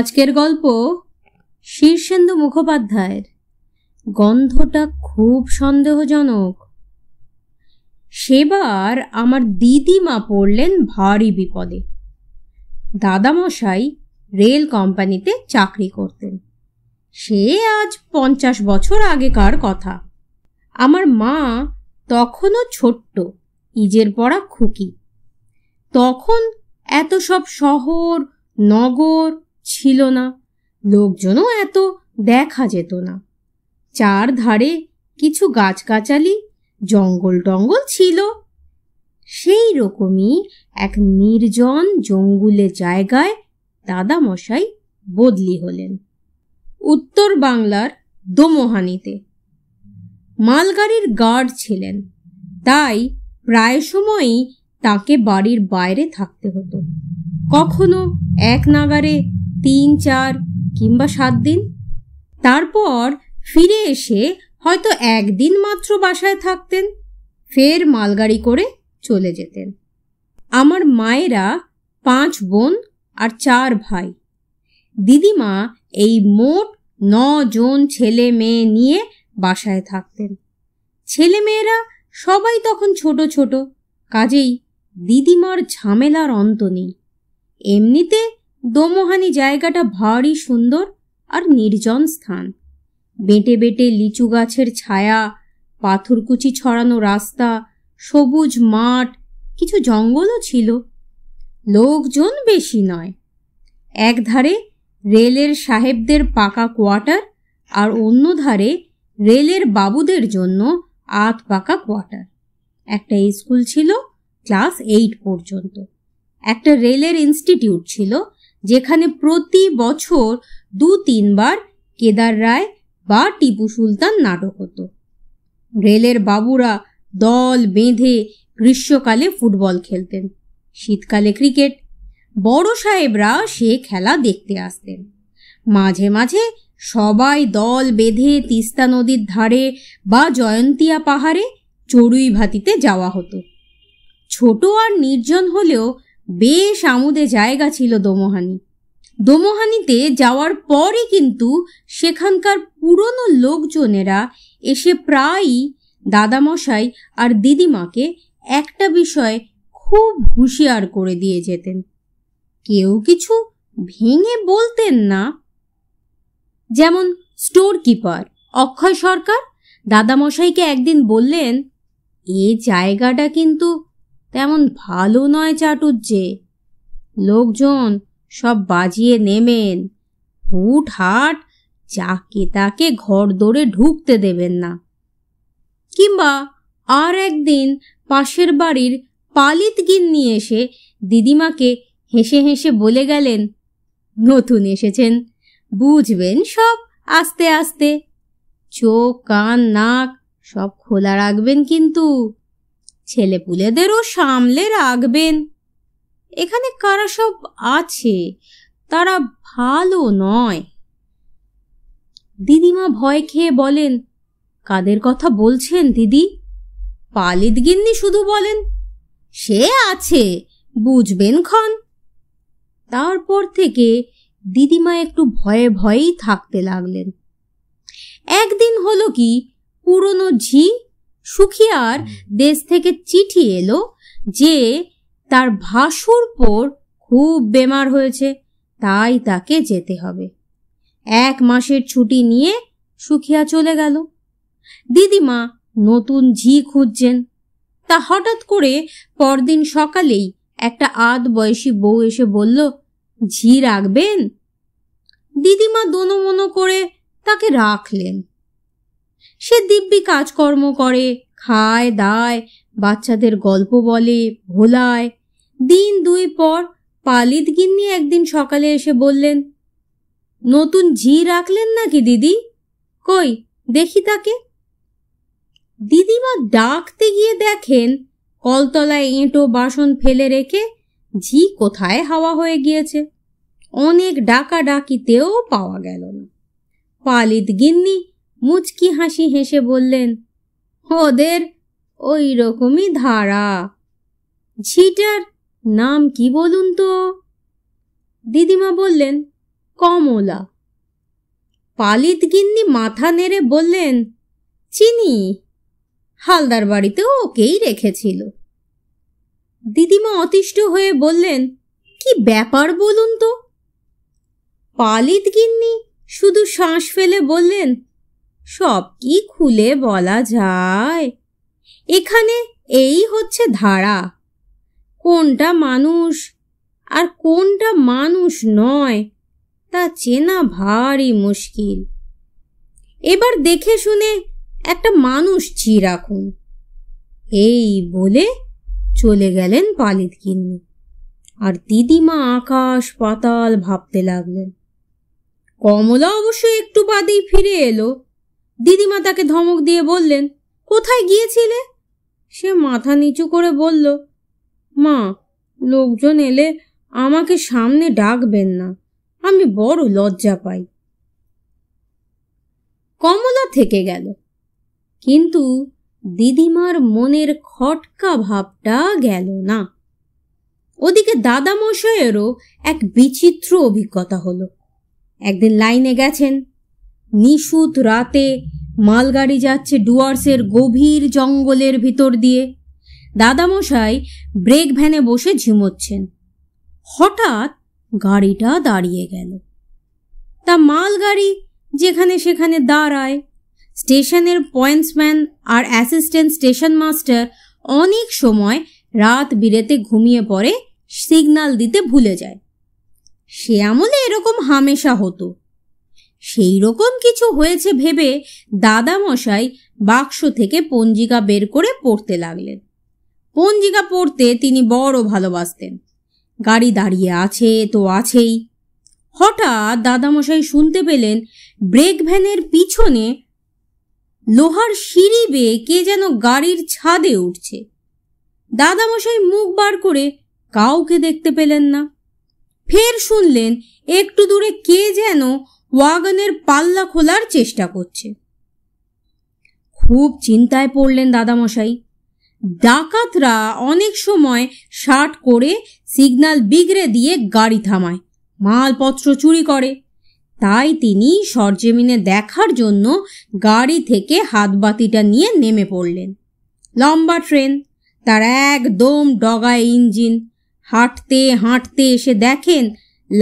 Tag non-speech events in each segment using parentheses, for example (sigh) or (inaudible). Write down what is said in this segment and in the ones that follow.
আজকের গল্প শীর্ষেন্দু মুখোপাধ্যায়ের গন্ধটা খুব সন্দেহজনক সেবার আমার দিদিমা পড়লেন ভারী বিপদে দাদামশাই রেল কোম্পানিতে চাকরি করতেন সে আজ পঞ্চাশ বছর আগেকার কথা আমার মা তখনও ছোট্ট ইজের পড়া খুকি তখন এত সব শহর নগর ছিল না লোকজনও এত দেখা যেত না চার ধারে কিছু গাছগাছালি জঙ্গল টঙ্গল ছিল সেই রকমই এক নির্জন জঙ্গুলে জায়গায় দাদামশাই বদলি হলেন উত্তর বাংলার দোমোহানিতে মালগাড়ির গার্ড ছিলেন তাই প্রায় সময়ই তাকে বাড়ির বাইরে থাকতে হতো কখনো এক নাগারে তিন চার কিংবা সাত দিন তারপর ফিরে এসে হয়তো একদিন মাত্র বাসায় থাকতেন ফের মালগাড়ি করে চলে যেতেন আমার মায়েরা পাঁচ বোন আর চার ভাই দিদিমা এই মোট জন ছেলে মেয়ে নিয়ে বাসায় থাকতেন ছেলে মেয়েরা সবাই তখন ছোট ছোট কাজেই দিদিমার ঝামেলার অন্ত নেই এমনিতে দোমোহানি জায়গাটা ভারী সুন্দর আর নির্জন স্থান বেঁটে বেঁটে লিচু গাছের ছায়া পাথরকুচি ছড়ানো রাস্তা সবুজ মাঠ কিছু জঙ্গলও ছিল লোকজন বেশি নয় একধারে রেলের সাহেবদের পাকা কোয়ার্টার আর অন্য ধারে রেলের বাবুদের জন্য আত পাকা কোয়ার্টার একটা স্কুল ছিল ক্লাস এইট পর্যন্ত একটা রেলের ইনস্টিটিউট ছিল যেখানে প্রতি বছর দু তিনবার কেদার রায় বা টিপু সুলতান নাটক হতো রেলের বাবুরা দল বেঁধে গ্রীষ্মকালে ফুটবল খেলতেন শীতকালে ক্রিকেট বড় সাহেবরা সে খেলা দেখতে আসতেন মাঝে মাঝে সবাই দল বেঁধে তিস্তা নদীর ধারে বা জয়ন্তিয়া পাহাড়ে চড়ুই ভাতিতে যাওয়া হতো ছোট আর নির্জন হলেও বেশ আমোদে জায়গা ছিল দোমোহানি দোমোহানিতে যাওয়ার পরে কিন্তু সেখানকার পুরনো লোকজনেরা এসে প্রায়ই দাদামশাই আর দিদিমাকে একটা বিষয়ে খুব হুঁশিয়ার করে দিয়ে যেতেন কেউ কিছু ভেঙে বলতেন না যেমন স্টোর কিপার অক্ষয় সরকার দাদামশাইকে একদিন বললেন এ জায়গাটা কিন্তু তেমন ভালো নয় চাটুর্যে লোকজন সব বাজিয়ে নেমেন হুট হাট যাকে তাকে ঘর দৌড়ে ঢুকতে দেবেন না কিংবা আর একদিন পাশের বাড়ির পালিত নিয়ে এসে দিদিমাকে হেসে হেসে বলে গেলেন নতুন এসেছেন বুঝবেন সব আস্তে আস্তে চোখ কান নাক সব খোলা রাখবেন কিন্তু ছেলেপুলেদেরও সামলে রাখবেন এখানে কারা সব আছে তারা ভালো নয় দিদিমা ভয় খেয়ে বলেন কাদের কথা বলছেন দিদি পালিত গিন্নি শুধু বলেন সে আছে বুঝবেন ক্ষণ তারপর থেকে দিদিমা একটু ভয়ে ভয়েই থাকতে লাগলেন একদিন হলো কি পুরনো ঝি সুখিয়ার দেশ থেকে চিঠি এলো যে তার ভাসুর পর খুব বেমার হয়েছে তাই তাকে যেতে হবে এক মাসের ছুটি নিয়ে সুখিয়া চলে গেল দিদিমা নতুন ঝি খুঁজছেন তা হঠাৎ করে পরদিন সকালেই একটা আধ বয়সী বউ এসে বলল ঝি রাখবেন দিদিমা দোনো মনো করে তাকে রাখলেন সে দিব্যি কাজকর্ম করে খায় দায় বাচ্চাদের গল্প বলে ভোলায় দিন দুই পর পালিত গিন্নি একদিন সকালে এসে বললেন নতুন ঝি রাখলেন নাকি দিদি কই দেখি তাকে দিদিমা ডাকতে গিয়ে দেখেন কলতলায় এঁটো বাসন ফেলে রেখে ঝি কোথায় হাওয়া হয়ে গিয়েছে অনেক ডাকা ডাকিতেও পাওয়া গেল না পালিত গিন্নি মুচকি হাসি হেসে বললেন ওদের ওই রকমই ধারা ঝিটার নাম কি বলুন তো দিদিমা বললেন কমলা পালিত গিন্নি মাথা নেড়ে বললেন চিনি হালদার বাড়িতে ওকেই রেখেছিল দিদিমা অতিষ্ঠ হয়ে বললেন কি ব্যাপার বলুন তো পালিত গিন্নি শুধু শ্বাস ফেলে বললেন সব কি খুলে বলা যায় এখানে এই হচ্ছে ধারা কোনটা মানুষ আর কোনটা মানুষ নয় তা চেনা ভারী মুশকিল এবার দেখে শুনে একটা মানুষ চি রাখুন এই বলে চলে গেলেন পালিত কিন্নি আর দিদিমা আকাশ পাতাল ভাবতে লাগলেন কমলা অবশ্য একটু বাদেই ফিরে এলো দিদিমা তাকে ধমক দিয়ে বললেন কোথায় গিয়েছিলে সে মাথা নিচু করে বলল মা লোকজন এলে আমাকে সামনে ডাকবেন না আমি বড় লজ্জা পাই কমলা থেকে গেল কিন্তু দিদিমার মনের খটকা ভাবটা গেল না ওদিকে দাদামশয়েরও এক বিচিত্র অভিজ্ঞতা হলো একদিন লাইনে গেছেন নিশুত রাতে মালগাড়ি যাচ্ছে ডুয়ার্সের গভীর জঙ্গলের ভিতর দিয়ে দাদামশাই ব্রেক ভ্যানে বসে ঝিমোচ্ছেন হঠাৎ গাড়িটা দাঁড়িয়ে গেল তা মালগাড়ি যেখানে সেখানে দাঁড়ায় স্টেশনের পয়েন্টসম্যান আর অ্যাসিস্ট্যান্ট স্টেশন মাস্টার অনেক সময় রাত বিরেতে ঘুমিয়ে পড়ে সিগনাল দিতে ভুলে যায় সে আমলে এরকম হামেশা হতো সেই রকম কিছু হয়েছে ভেবে দাদামশাই বাক্স থেকে পঞ্জিকা বের করে পড়তে লাগলেন পঞ্জিকা পড়তে তিনি বড় ভালোবাসতেন গাড়ি দাঁড়িয়ে আছে তো আছেই হঠাৎ দাদামশাই শুনতে পেলেন ব্রেক ভ্যানের পিছনে লোহার সিঁড়ি বেয়ে কে যেন গাড়ির ছাদে উঠছে দাদামশাই মুখ বার করে কাউকে দেখতে পেলেন না ফের শুনলেন একটু দূরে কে যেন ওয়াগনের পাল্লা খোলার চেষ্টা করছে খুব চিন্তায় পড়লেন দাদামশাই ডাকাতরা অনেক সময় শার্ট করে সিগনাল বিগড়ে দিয়ে গাড়ি থামায় মালপত্র চুরি করে তাই তিনি সরজমিনে দেখার জন্য গাড়ি থেকে হাতবাতিটা নিয়ে নেমে পড়লেন লম্বা ট্রেন তার একদম ডগায় ইঞ্জিন হাঁটতে হাঁটতে এসে দেখেন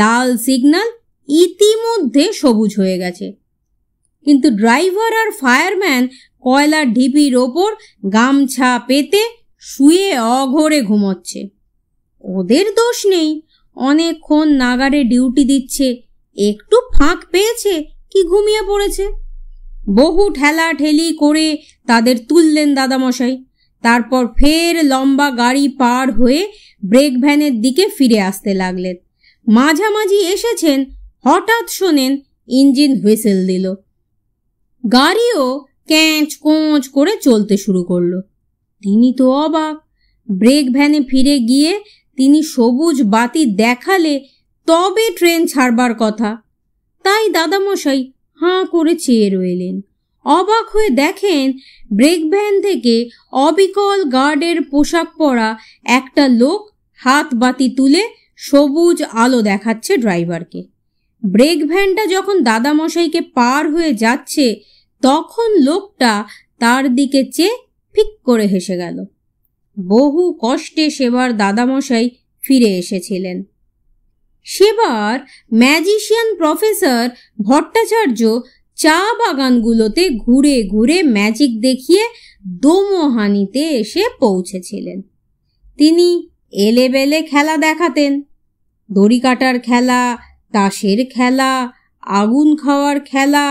লাল সিগনাল ইতিমধ্যে সবুজ হয়ে গেছে কিন্তু ড্রাইভার আর ফায়ারম্যান কয়লার ঢিপির ওপর গামছা পেতে শুয়ে অঘরে ঘুমোচ্ছে ওদের দোষ নেই অনেকক্ষণ নাগারে ডিউটি দিচ্ছে একটু ফাঁক পেয়েছে কি ঘুমিয়ে পড়েছে বহু ঠেলা ঠেলি করে তাদের তুললেন দাদামশাই তারপর ফের লম্বা গাড়ি পার হয়ে ব্রেক ভ্যানের দিকে ফিরে আসতে লাগলেন মাঝামাঝি এসেছেন হঠাৎ শোনেন ইঞ্জিন হুইসেল দিল গাড়িও ক্যাঁচ কোঁচ করে চলতে শুরু করলো তিনি তো অবাক ব্রেক ভ্যানে ফিরে গিয়ে তিনি সবুজ বাতি দেখালে তবে ট্রেন ছাড়বার কথা তাই দাদামশাই হাঁ করে চেয়ে রইলেন অবাক হয়ে দেখেন ব্রেক ভ্যান থেকে অবিকল গার্ডের পোশাক পরা একটা লোক হাত বাতি তুলে সবুজ আলো দেখাচ্ছে ড্রাইভারকে ব্রেক ভ্যানটা যখন দাদামশাইকে পার হয়ে যাচ্ছে তখন লোকটা তার দিকে চেয়ে ফিক করে হেসে গেল বহু কষ্টে সেবার দাদামশাই ফিরে এসেছিলেন সেবার ম্যাজিশিয়ান প্রফেসর ভট্টাচার্য চা বাগানগুলোতে ঘুরে ঘুরে ম্যাজিক দেখিয়ে দোমোহানিতে এসে পৌঁছেছিলেন তিনি এলেবেলে খেলা দেখাতেন দড়ি কাটার খেলা তাসের খেলা আগুন খাওয়ার খেলা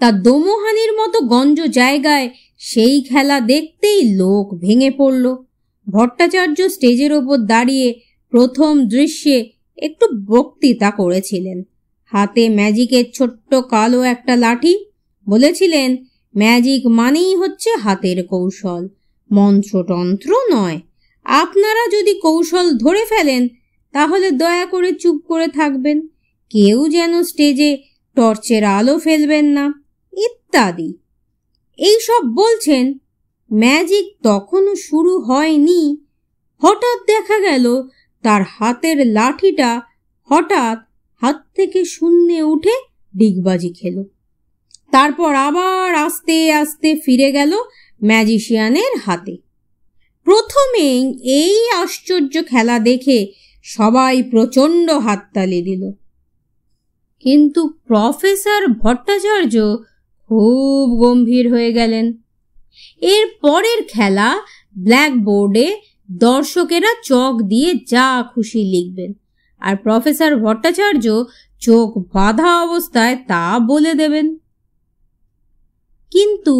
তা দোমোহানির মতো গঞ্জ জায়গায় সেই খেলা দেখতেই লোক ভেঙে পড়ল ভট্টাচার্য স্টেজের ওপর দাঁড়িয়ে প্রথম দৃশ্যে একটু বক্তৃতা করেছিলেন হাতে ম্যাজিকের ছোট্ট কালো একটা লাঠি বলেছিলেন ম্যাজিক মানেই হচ্ছে হাতের কৌশল মন্ত্রতন্ত্র নয় আপনারা যদি কৌশল ধরে ফেলেন তাহলে দয়া করে চুপ করে থাকবেন কেউ যেন স্টেজে টর্চের আলো ফেলবেন না ইত্যাদি এইসব বলছেন ম্যাজিক তখনও শুরু হয়নি হঠাৎ দেখা গেল তার হাতের লাঠিটা হঠাৎ হাত থেকে শূন্যে উঠে ডিগবাজি খেল তারপর আবার আস্তে আস্তে ফিরে গেল ম্যাজিশিয়ানের হাতে প্রথমেই এই আশ্চর্য খেলা দেখে সবাই প্রচণ্ড হাততালি দিল কিন্তু প্রফেসর ভট্টাচার্য খুব গম্ভীর হয়ে গেলেন এর পরের খেলা ব্ল্যাকবোর্ডে দর্শকেরা চক দিয়ে যা খুশি লিখবেন আর প্রফেসর ভট্টাচার্য চোখ বাঁধা অবস্থায় তা বলে দেবেন কিন্তু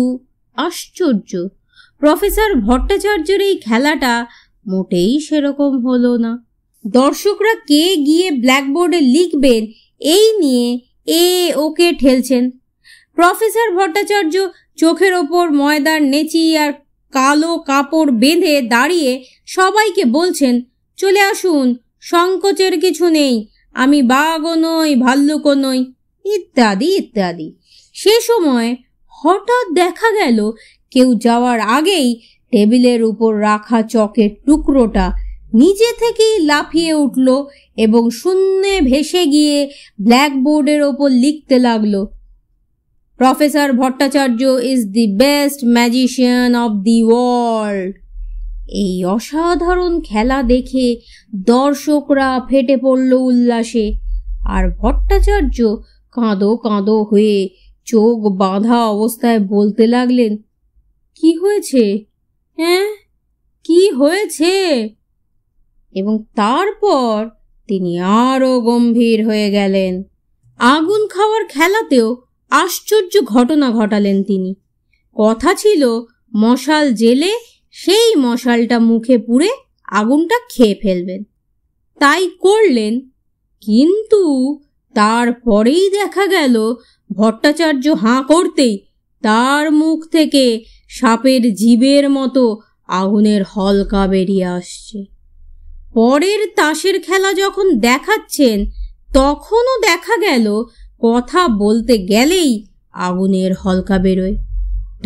আশ্চর্য প্রফেসর ভট্টাচার্যের এই খেলাটা মোটেই সেরকম হলো না দর্শকরা কে গিয়ে ব্ল্যাকবোর্ডে লিখবেন এই নিয়ে এ ওকে ঠেলছেন প্রফেসর ভট্টাচার্য চোখের ওপর ময়দার নেচি আর কালো কাপড় বেঁধে দাঁড়িয়ে সবাইকে বলছেন চলে আসুন সংকোচের কিছু নেই আমি বাঘও নই ভাল্লুকও নই ইত্যাদি ইত্যাদি সে সময় হঠাৎ দেখা গেল কেউ যাওয়ার আগেই টেবিলের উপর রাখা চকের টুকরোটা নিজে থেকেই লাফিয়ে উঠল এবং শূন্যে ভেসে গিয়ে ব্ল্যাকবোর্ডের ওপর লিখতে লাগল professor Bhattacharya is the best magician of the world এই অসাধারণ খেলা দেখে দর্শকরা ফেটে পড়ল উল্লাসে আর ভট্টাচার্য কাঁদো কাঁদো হয়ে চোখ বাঁধা অবস্থায় বলতে লাগলেন কি হয়েছে হ্যাঁ কি হয়েছে এবং তারপর তিনি আরও গম্ভীর হয়ে গেলেন আগুন খাওয়ার খেলাতেও আশ্চর্য ঘটনা ঘটালেন তিনি কথা ছিল মশাল জেলে সেই মশালটা মুখে পুড়ে আগুনটা খেয়ে ফেলবেন তাই করলেন কিন্তু তারপরেই দেখা গেল ভট্টাচার্য হাঁ করতেই তার মুখ থেকে সাপের জীবের মতো আগুনের হলকা বেরিয়ে আসছে পরের তাসের খেলা যখন দেখাচ্ছেন তখনও দেখা গেল কথা বলতে গেলেই আগুনের হলকা বেরোয়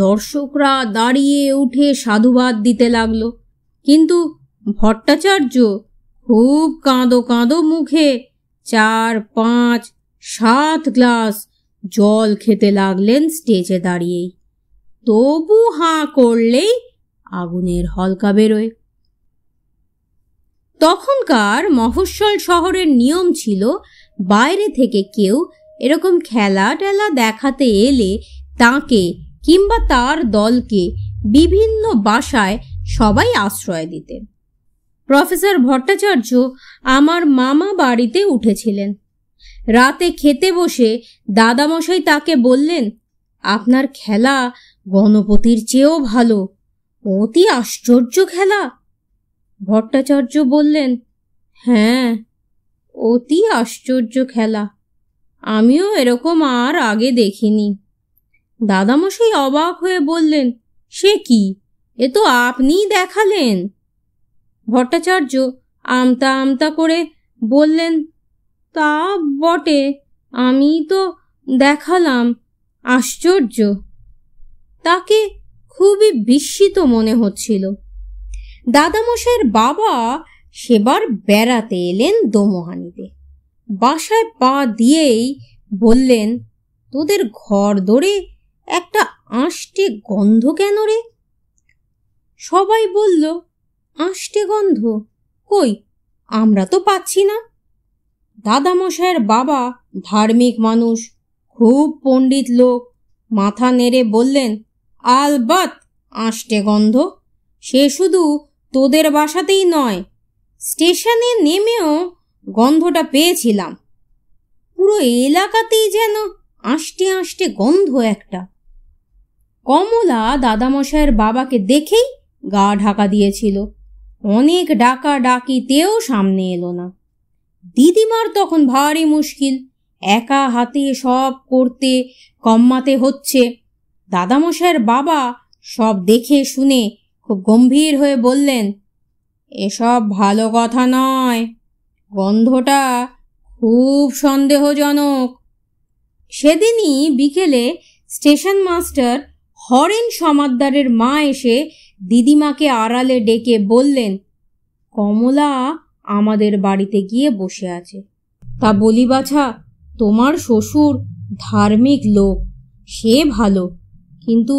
দর্শকরা দাঁড়িয়ে উঠে সাধুবাদ দিতে লাগলো কিন্তু ভট্টাচার্য খুব কাঁদো কাঁদো মুখে চার পাঁচ সাত গ্লাস জল খেতে লাগলেন স্টেজে দাঁড়িয়েই তবু হাঁ করলেই আগুনের হলকা বেরোয় তখনকার মহস্বল শহরের নিয়ম ছিল বাইরে থেকে কেউ এরকম খেলা টেলা দেখাতে এলে তাকে কিংবা তার দলকে বিভিন্ন বাসায় সবাই আশ্রয় দিতেন প্রফেসর ভট্টাচার্য আমার মামা বাড়িতে উঠেছিলেন রাতে খেতে বসে দাদামশাই তাকে বললেন আপনার খেলা গণপতির চেয়েও ভালো অতি আশ্চর্য খেলা ভট্টাচার্য বললেন হ্যাঁ অতি আশ্চর্য খেলা আমিও এরকম আর আগে দেখিনি দাদামশাই অবাক হয়ে বললেন সে কি এ তো আপনিই দেখালেন ভট্টাচার্য আমতা আমতা করে বললেন তা বটে আমি তো দেখালাম আশ্চর্য তাকে খুবই বিস্মিত মনে হচ্ছিল দাদামশাইয়ের বাবা সেবার বেড়াতে এলেন দোমহানিতে বাসায় পা দিয়েই বললেন তোদের ঘর দরে একটা আষ্টে গন্ধ কেন রে সবাই বলল আষ্টে গন্ধ কই আমরা তো পাচ্ছি না দাদামশাইয়ের বাবা ধার্মিক মানুষ খুব পণ্ডিত লোক মাথা নেড়ে বললেন আলবাত আষ্টে গন্ধ সে শুধু তোদের বাসাতেই নয় স্টেশনে নেমেও গন্ধটা পেয়েছিলাম পুরো এলাকাতেই যেন আষ্টে আষ্টে গন্ধ একটা কমলা দাদামশাইয়ের বাবাকে দেখেই গা ঢাকা দিয়েছিল অনেক ডাকা ডাকিতেও সামনে এলো না দিদিমার তখন ভারী মুশকিল একা হাতে সব করতে কম্মাতে হচ্ছে দাদামশাইয়ের বাবা সব দেখে শুনে খুব গম্ভীর হয়ে বললেন এসব ভালো কথা নয় গন্ধটা খুব সন্দেহজনক সেদিনই বিকেলে স্টেশন মাস্টার হরেন সমাদ্দারের মা এসে দিদিমাকে আড়ালে ডেকে বললেন কমলা আমাদের বাড়িতে গিয়ে বসে আছে তা বলি বাছা তোমার শ্বশুর ধার্মিক লোক সে ভালো কিন্তু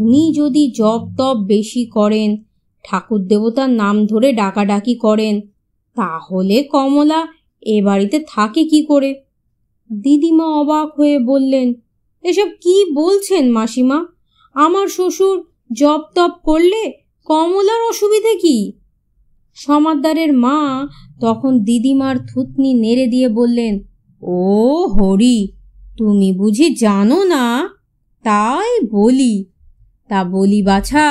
উনি যদি জপ তপ বেশি করেন ঠাকুর দেবতার নাম ধরে ডাকাডাকি করেন তাহলে কমলা এ বাড়িতে থাকে কি করে দিদিমা অবাক হয়ে বললেন এসব কি বলছেন মাসিমা আমার শ্বশুর জপ তপ করলে কমলার অসুবিধে কি সমাদদারের মা তখন দিদিমার থুতনি নেড়ে দিয়ে বললেন ও হরি তুমি বুঝি জানো না তাই বলি তা বলি বাছা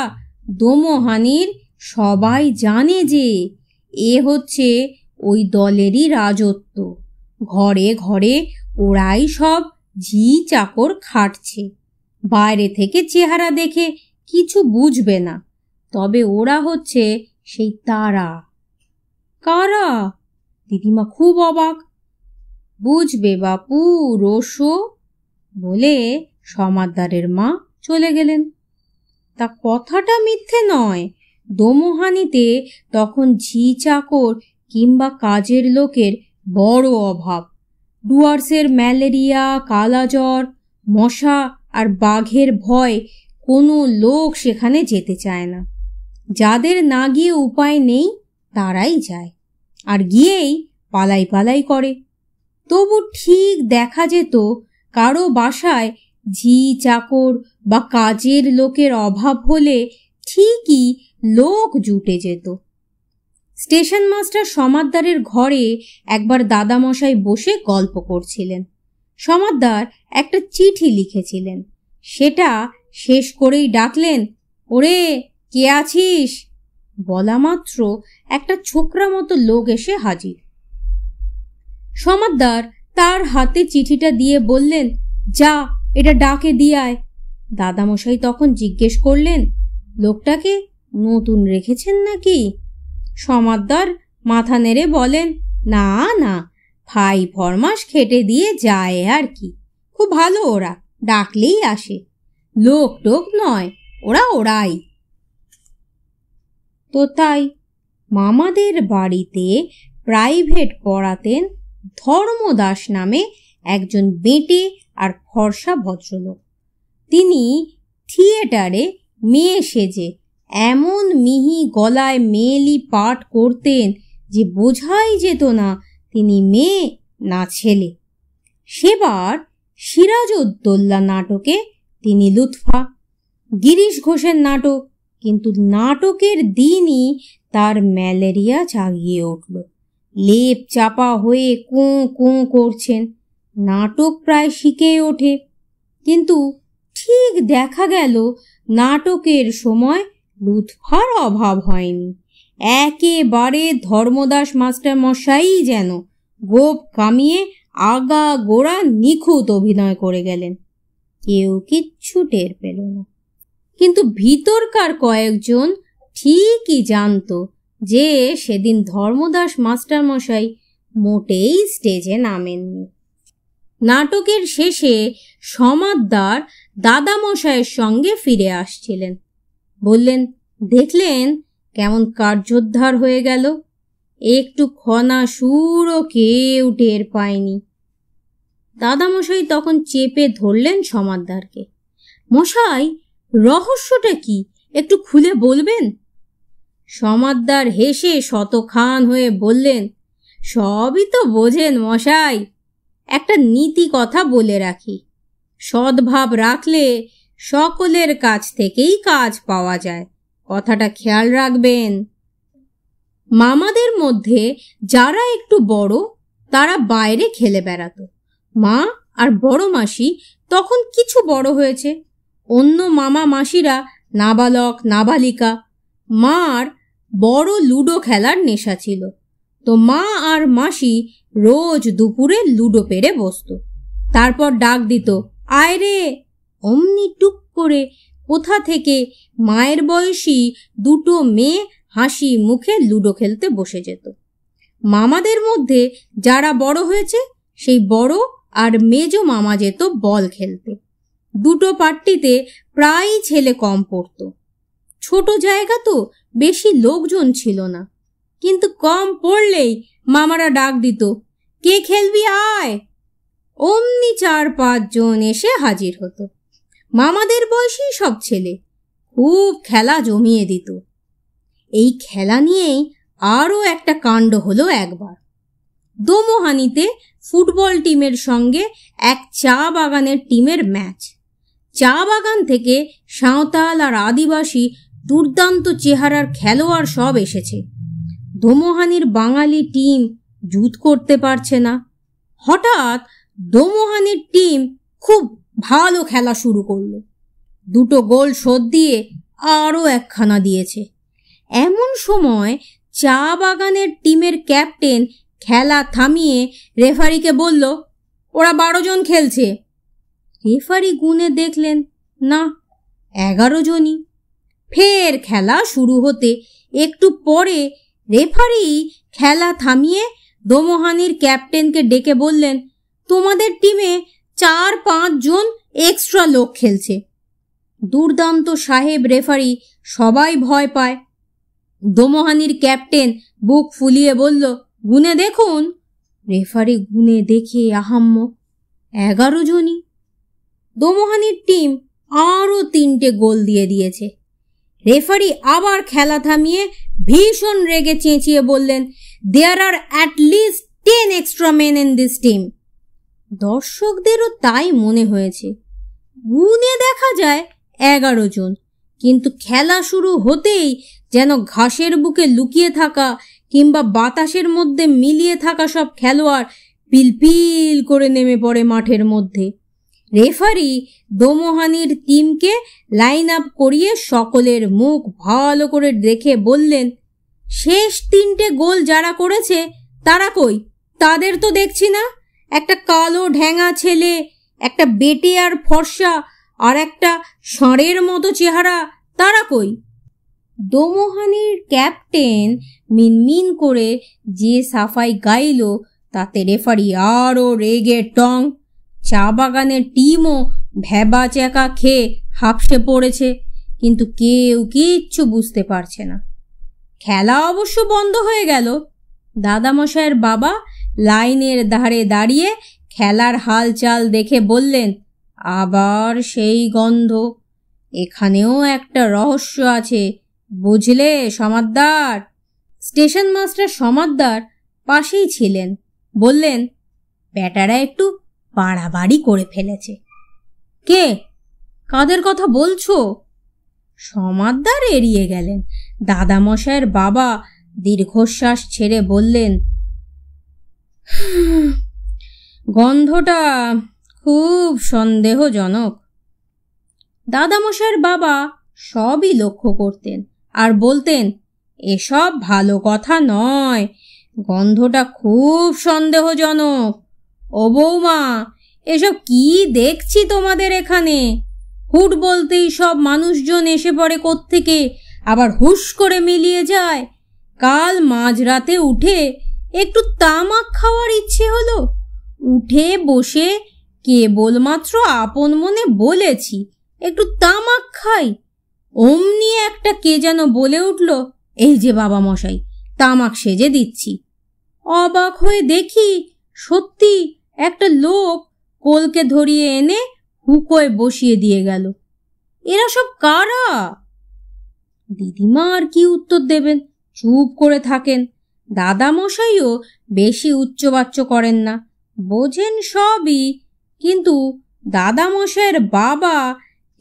দোমহানির সবাই জানে যে এ হচ্ছে ওই দলেরই রাজত্ব ঘরে ঘরে ওরাই সব ঝি চাকর খাটছে বাইরে থেকে চেহারা দেখে কিছু বুঝবে না তবে ওরা হচ্ছে সেই তারা কারা দিদিমা খুব অবাক বুঝবে বাপু রসো বলে সমাদদারের মা চলে গেলেন তা কথাটা মিথ্যে নয় দোমোহানিতে তখন ঝি চাকর কিংবা কাজের লোকের বড় অভাব ডুয়ার্সের ম্যালেরিয়া কালাজ্বর মশা আর বাঘের ভয় কোনো লোক সেখানে যেতে চায় না যাদের না গিয়ে উপায় নেই তারাই যায় আর গিয়েই পালাই পালাই করে তবু ঠিক দেখা যেত কারো বাসায় ঝি চাকর বা কাজের লোকের অভাব হলে ঠিকই লোক জুটে যেত স্টেশন মাস্টার সমাদদারের ঘরে একবার দাদামশাই বসে গল্প করছিলেন সমাদদার একটা চিঠি লিখেছিলেন সেটা শেষ করেই ডাকলেন ওরে কে আছিস বলা মাত্র একটা ছোকরা মতো লোক এসে হাজির সমাদদার তার হাতে চিঠিটা দিয়ে বললেন যা এটা ডাকে দিয়ে আয় দাদামশাই তখন জিজ্ঞেস করলেন লোকটাকে নতুন রেখেছেন নাকি সমাদদার মাথা নেড়ে বলেন না না ফাই ফরমাস খেটে দিয়ে যায় আর কি খুব ভালো ওরা ডাকলেই আসে লোক টোক নয় ওরা ওরাই তো তাই মামাদের বাড়িতে প্রাইভেট পড়াতেন ধর্মদাস নামে একজন বেঁটে আর ফর্সা ভদ্রলোক তিনি থিয়েটারে মেয়ে সেজে এমন মিহি গলায় মেয়েলি পাঠ করতেন যে বোঝাই যেত না তিনি মেয়ে না ছেলে সেবার সিরাজউদ্দৌল্লা নাটকে তিনি লুৎফা গিরিশ ঘোষের নাটক কিন্তু নাটকের দিনই তার ম্যালেরিয়া জাগিয়ে উঠল লেপ চাপা হয়ে কোঁ কোঁ করছেন নাটক প্রায় শিখে ওঠে কিন্তু ঠিক দেখা গেল নাটকের সময় লুৎফার অভাব হয়নি একেবারে ধর্মদাস মাস্টার মশাই যেন গোপ কামিয়ে আগা গোড়া নিখুঁত অভিনয় করে গেলেন কেউ কিচ্ছু টের পেল না কিন্তু ভিতরকার কয়েকজন ঠিকই জানত যে সেদিন ধর্মদাস মাস্টারমশাই মোটেই স্টেজে নামেননি নাটকের শেষে সমাদদার দাদামশায়ের সঙ্গে ফিরে আসছিলেন বললেন দেখলেন কেমন কার্যোদ্ধার হয়ে গেল একটু খনা সুরও কেউ টের পায়নি দাদামশাই তখন চেপে ধরলেন সমাদদারকে মশাই রহস্যটা কি একটু খুলে বলবেন সমাদদার হেসে শতখান হয়ে বললেন সবই তো বোঝেন মশাই একটা নীতি কথা বলে রাখি সদ্ভাব রাখলে সকলের কাছ থেকেই কাজ পাওয়া যায় কথাটা খেয়াল রাখবেন মামাদের মধ্যে যারা একটু বড় তারা বাইরে খেলে বেড়াতো মা আর বড় মাসি তখন কিছু বড় হয়েছে অন্য মামা মাসিরা নাবালক নাবালিকা মার বড় লুডো খেলার নেশা ছিল তো মা আর মাসি রোজ দুপুরে লুডো পেরে বসত তারপর ডাক দিত আয় রে অমনি টুক করে কোথা থেকে মায়ের বয়সী দুটো মেয়ে হাসি মুখে লুডো খেলতে বসে যেত মামাদের মধ্যে যারা বড় হয়েছে সেই বড় আর মেজ মামা যেত বল খেলতে দুটো পার্টিতে প্রায়ই ছেলে কম পড়ত ছোট জায়গা তো বেশি লোকজন ছিল না কিন্তু কম পড়লেই মামারা ডাক দিত কে খেলবি আয় অমনি চার পাঁচজন এসে হাজির হতো মামাদের বয়সী সব ছেলে খুব খেলা জমিয়ে দিত এই খেলা নিয়েই আরও একটা কাণ্ড হলো একবার দোমোহানিতে ফুটবল টিমের সঙ্গে এক চা বাগানের টিমের ম্যাচ চা বাগান থেকে সাঁওতাল আর আদিবাসী দুর্দান্ত চেহারার খেলোয়াড় সব এসেছে দোমোহানির বাঙালি টিম জুত করতে পারছে না হঠাৎ দোমোহানির টিম খুব ভালো খেলা শুরু করলো দুটো গোল শোধ দিয়ে আরও একখানা দিয়েছে এমন সময় চা বাগানের টিমের ক্যাপ্টেন খেলা থামিয়ে রেফারিকে বলল ওরা বারো জন খেলছে রেফারি গুনে দেখলেন না এগারো জনই ফের খেলা শুরু হতে একটু পরে রেফারি খেলা থামিয়ে দোমোহানির ক্যাপ্টেনকে ডেকে বললেন তোমাদের টিমে চার পাঁচজন এক্সট্রা লোক খেলছে দুর্দান্ত সাহেব রেফারি সবাই ভয় পায় দোমোহানির ক্যাপ্টেন বুক ফুলিয়ে বলল গুনে দেখুন রেফারি গুনে দেখে আহাম্য এগারো জনই দোমোহানির টিম আরও তিনটে গোল দিয়ে দিয়েছে রেফারি আবার খেলা থামিয়ে ভীষণ রেগে চেঁচিয়ে বললেন there are at least ten extra men in this team দর্শকদেরও তাই মনে হয়েছে গুনে দেখা যায় এগারো জন কিন্তু খেলা শুরু হতেই যেন ঘাসের বুকে লুকিয়ে থাকা কিংবা বাতাসের মধ্যে মিলিয়ে থাকা সব খেলোয়াড় পিলপিল করে নেমে পড়ে মাঠের মধ্যে রেফারি দোমোহানির টিমকে লাইন আপ করিয়ে সকলের মুখ ভালো করে দেখে বললেন শেষ তিনটে গোল যারা করেছে তারা কই তাদের তো দেখছি না একটা কালো ঢ্যাঙা ছেলে একটা বেটে আর ফর্সা আর একটা ষাঁড়ের মতো চেহারা তারা কই দোমোহানির ক্যাপ্টেন মিনমিন করে যে সাফাই গাইল তাতে রেফারি আরও রেগে টং চা বাগানের টিমও ভেবা চ্যাকা খেয়ে হাঁপসে পড়েছে কিন্তু কেউ কিচ্ছু বুঝতে পারছে না খেলা অবশ্য বন্ধ হয়ে গেল দাদামশায়ের বাবা লাইনের ধারে দাঁড়িয়ে খেলার হালচাল দেখে বললেন আবার সেই গন্ধ এখানেও একটা রহস্য আছে বুঝলে সমাদদার স্টেশন মাস্টার সমাদদার পাশেই ছিলেন বললেন ব্যাটারা একটু বাড়াবাড়ি করে ফেলেছে কে কাদের কথা বলছো সমাদদার এড়িয়ে গেলেন দাদামশায়ের বাবা দীর্ঘশ্বাস ছেড়ে বললেন গন্ধটা খুব সন্দেহজনক দাদামশাইয়ের বাবা সবই লক্ষ্য করতেন আর বলতেন এসব ভালো কথা নয় গন্ধটা খুব সন্দেহজনক ও বৌমা এসব কি দেখছি তোমাদের এখানে হুট বলতেই সব মানুষজন এসে পড়ে কোত্থেকে আবার হুশ করে মিলিয়ে যায় কাল মাঝরাতে উঠে একটু তামাক খাওয়ার ইচ্ছে হলো উঠে বসে কেবলমাত্র আপন মনে বলেছি একটু তামাক খাই অমনি একটা কে যেন বলে উঠল এই যে বাবা মশাই তামাক সেজে দিচ্ছি অবাক হয়ে দেখি সত্যি একটা লোক কোলকে ধরিয়ে এনে হুকোয় বসিয়ে দিয়ে গেল এরা সব কারা দিদিমা আর কি উত্তর দেবেন চুপ করে থাকেন দাদামশাইও বেশি উচ্চবাচ্য করেন না বোঝেন সবই কিন্তু দাদামশাইয়ের বাবা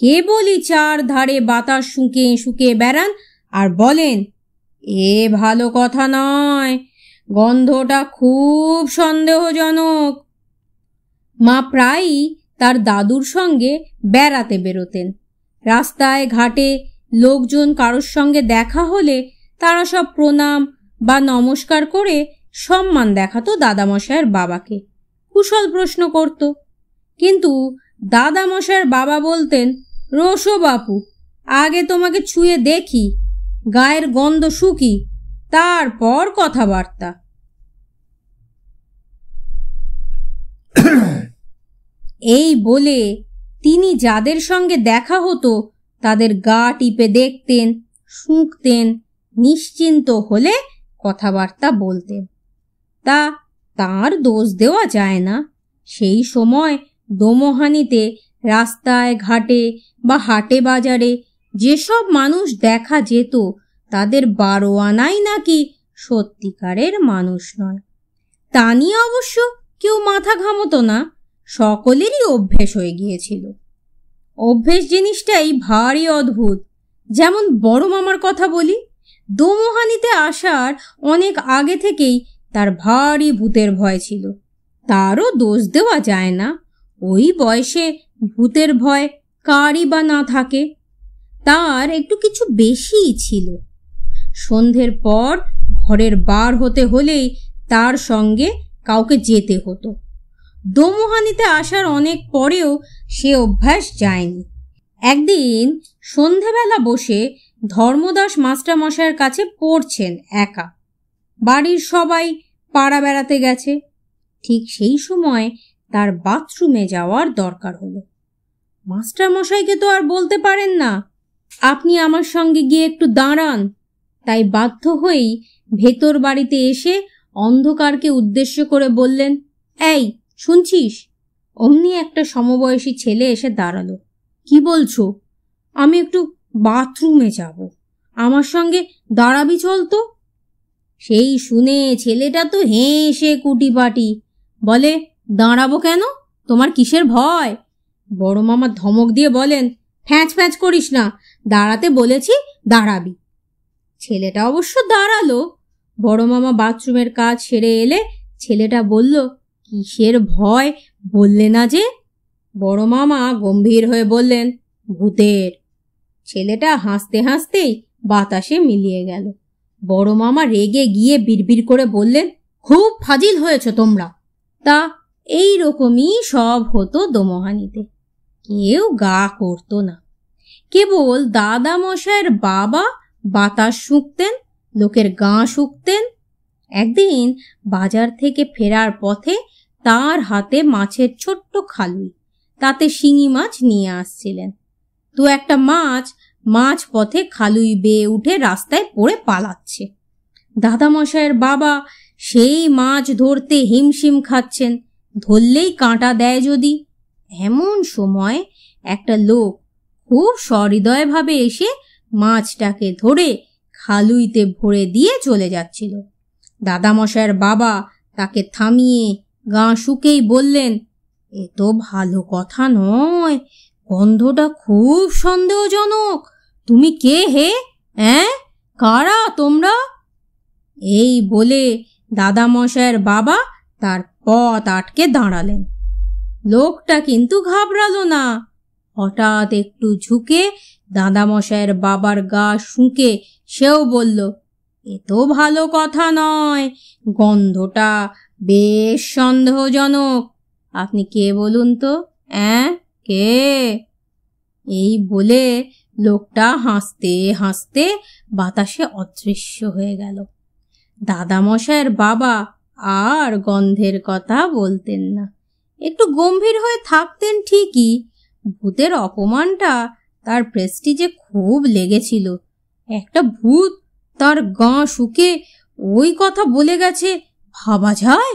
কেবলই চার ধারে বাতাস শুঁকে শুঁকিয়ে বেড়ান আর বলেন এ ভালো কথা নয় গন্ধটা খুব সন্দেহজনক মা প্রায়ই তার দাদুর সঙ্গে বেড়াতে বেরোতেন রাস্তায় ঘাটে লোকজন কারোর সঙ্গে দেখা হলে তারা সব প্রণাম বা নমস্কার করে সম্মান দেখাতো দাদামশায়ের বাবাকে কুশল প্রশ্ন করত কিন্তু দাদামশায়ের বাবা বলতেন রসো বাপু আগে তোমাকে ছুঁয়ে দেখি গায়ের গন্ধ শুকি তারপর কথাবার্তা (coughs) এই বলে তিনি যাদের সঙ্গে দেখা হতো তাদের গা টিপে দেখতেন শুঁকতেন নিশ্চিন্ত হলে কথাবার্তা বলতেন তা তার দোষ দেওয়া যায় না সেই সময় দোমহানিতে রাস্তায় ঘাটে বা হাটে বাজারে যেসব মানুষ দেখা যেত তাদের বারো আনাই নাকি সত্যিকারের মানুষ নয় তা নিয়ে অবশ্য কেউ মাথা ঘামতো না সকলেরই অভ্যেস হয়ে গিয়েছিল অভ্যেস জিনিসটাই ভারী অদ্ভুত যেমন বড় মামার কথা বলি দোমোহানিতে আসার অনেক আগে থেকেই তার ভারী ভূতের ভয় ছিল তারও দোষ দেওয়া যায় না ওই বয়সে ভূতের ভয় কারই বা না থাকে তার একটু কিছু বেশিই ছিল সন্ধ্যের পর ঘরের বার হতে হলেই তার সঙ্গে কাউকে যেতে হতো দোমোহানিতে আসার অনেক পরেও সে অভ্যাস যায়নি একদিন সন্ধেবেলা বসে ধর্মদাস মাস্টারমশাইয়ের কাছে পড়ছেন একা বাড়ির সবাই পাড়া বেড়াতে গেছে ঠিক সেই সময় তার বাথরুমে যাওয়ার দরকার হলো মাস্টারমশাইকে তো আর বলতে পারেন না আপনি আমার সঙ্গে গিয়ে একটু দাঁড়ান তাই বাধ্য হয়েই ভেতর বাড়িতে এসে অন্ধকারকে উদ্দেশ্য করে বললেন এই শুনছিস অমনি একটা সমবয়সী ছেলে এসে দাঁড়ালো কি বলছো আমি একটু বাথরুমে যাব আমার সঙ্গে দাঁড়াবি চল তো সেই শুনে ছেলেটা তো হেসে কুটিপাটি বলে দাঁড়াবো কেন তোমার কিসের ভয় বড় মামা ধমক দিয়ে বলেন ফ্যাঁচ ফ্যাঁচ করিস না দাঁড়াতে বলেছি দাঁড়াবি ছেলেটা অবশ্য দাঁড়ালো বড় মামা বাথরুমের কাজ সেরে এলে ছেলেটা বলল কিসের ভয় বললে না যে বড় মামা গম্ভীর হয়ে বললেন ভূতের ছেলেটা হাসতে হাসতেই বাতাসে মিলিয়ে গেল বড় মামা রেগে গিয়ে বিড়বিড় করে বললেন খুব ফাজিল হয়েছ তোমরা তা এই রকমই সব হতো দোমহানিতে কেউ গা করতো না কেবল দাদা মশাইয়ের বাবা বাতাস শুঁকতেন লোকের গা শুঁকতেন একদিন বাজার থেকে ফেরার পথে তার হাতে মাছের ছোট্ট খালুই তাতে শিঙি মাছ নিয়ে আসছিলেন তো একটা মাছ মাছ পথে খালুই বেয়ে উঠে রাস্তায় পড়ে পালাচ্ছে দাদামশায়ের বাবা সেই মাছ ধরতে হিমশিম খাচ্ছেন ধরলেই কাঁটা দেয় যদি এমন সময় একটা লোক খুব সহৃদয়ভাবে এসে মাছটাকে ধরে খালুইতে ভরে দিয়ে চলে যাচ্ছিল দাদামশায়ের বাবা তাকে থামিয়ে গা শুকেই বললেন এ তো ভালো কথা নয় গন্ধটা খুব সন্দেহজনক তুমি কে হে হ্যাঁ কারা তোমরা এই বলে দাদামশায়ের বাবা তার পথ আটকে দাঁড়ালেন লোকটা কিন্তু ঘাবড়ালো না হঠাৎ একটু ঝুঁকে দাদামশায়ের বাবার গা শুঁকে সেও বলল এ তো ভালো কথা নয় গন্ধটা বেশ সন্দেহজনক আপনি কে বলুন তো অ্যাঁ কে এই বলে লোকটা হাসতে হাসতে বাতাসে অদৃশ্য হয়ে গেল দাদামশায়ের বাবা আর গন্ধের কথা বলতেন না একটু গম্ভীর হয়ে থাকতেন ঠিকই ভূতের অপমানটা তার প্রেস্টিজে খুব লেগেছিল একটা ভূত তার গা শুকে ওই কথা বলে গেছে হবা যায়